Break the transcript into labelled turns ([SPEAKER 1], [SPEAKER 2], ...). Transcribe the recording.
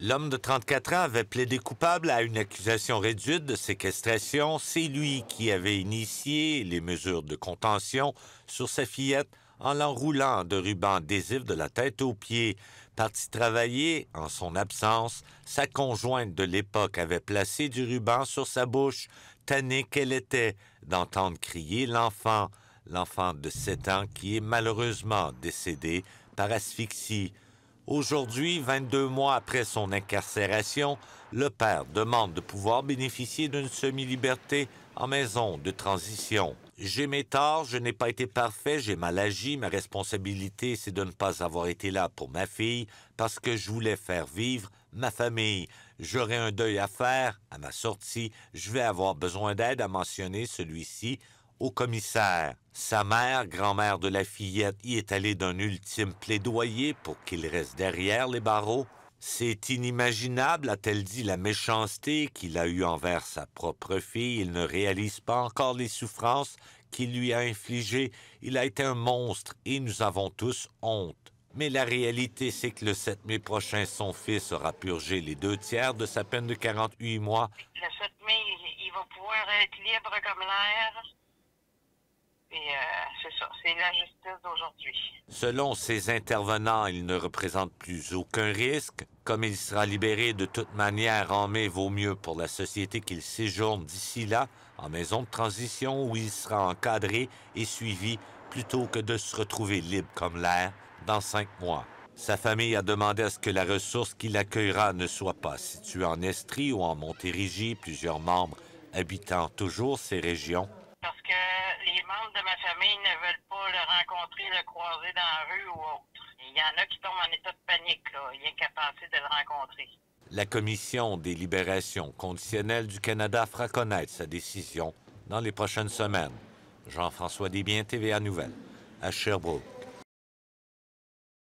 [SPEAKER 1] L'homme de 34 ans avait plaidé coupable à une accusation réduite de séquestration. C'est lui qui avait initié les mesures de contention sur sa fillette en l'enroulant de rubans adhésifs de la tête aux pieds. Parti travailler en son absence, sa conjointe de l'époque avait placé du ruban sur sa bouche, tannée qu'elle était d'entendre crier l'enfant, l'enfant de 7 ans qui est malheureusement décédé par asphyxie. Aujourd'hui, 22 mois après son incarcération, le père demande de pouvoir bénéficier d'une semi-liberté en maison de transition. J'ai mes torts, je n'ai pas été parfait, j'ai mal agi, ma responsabilité c'est de ne pas avoir été là pour ma fille parce que je voulais faire vivre ma famille. J'aurai un deuil à faire à ma sortie, je vais avoir besoin d'aide à mentionner celui-ci au commissaire. Sa mère, grand-mère de la fillette, y est allée d'un ultime plaidoyer pour qu'il reste derrière les barreaux. C'est inimaginable, a-t-elle dit, la méchanceté qu'il a eue envers sa propre fille. Il ne réalise pas encore les souffrances qu'il lui a infligées. Il a été un monstre et nous avons tous honte. Mais la réalité, c'est que le 7 mai prochain, son fils aura purgé les deux tiers de sa peine de 48 mois. Le 7 mai, il va pouvoir être libre comme l'air c'est ça, c'est la d'aujourd'hui. Selon ses intervenants, il ne représente plus aucun risque. Comme il sera libéré de toute manière en mai, vaut mieux pour la société qu'il séjourne d'ici là en maison de transition où il sera encadré et suivi plutôt que de se retrouver libre comme l'air dans cinq mois. Sa famille a demandé à ce que la ressource qui l'accueillera ne soit pas située en Estrie ou en Montérégie. Plusieurs membres habitant toujours ces régions membres de ma famille ne veulent pas le rencontrer, le croiser dans la rue ou autre. Il y en a qui tombent en état de panique, là. Il n'y a qu'à penser de le rencontrer. La Commission des libérations conditionnelles du Canada fera connaître sa décision dans les prochaines semaines. Jean-François Desbiens, TVA Nouvelles, à Sherbrooke.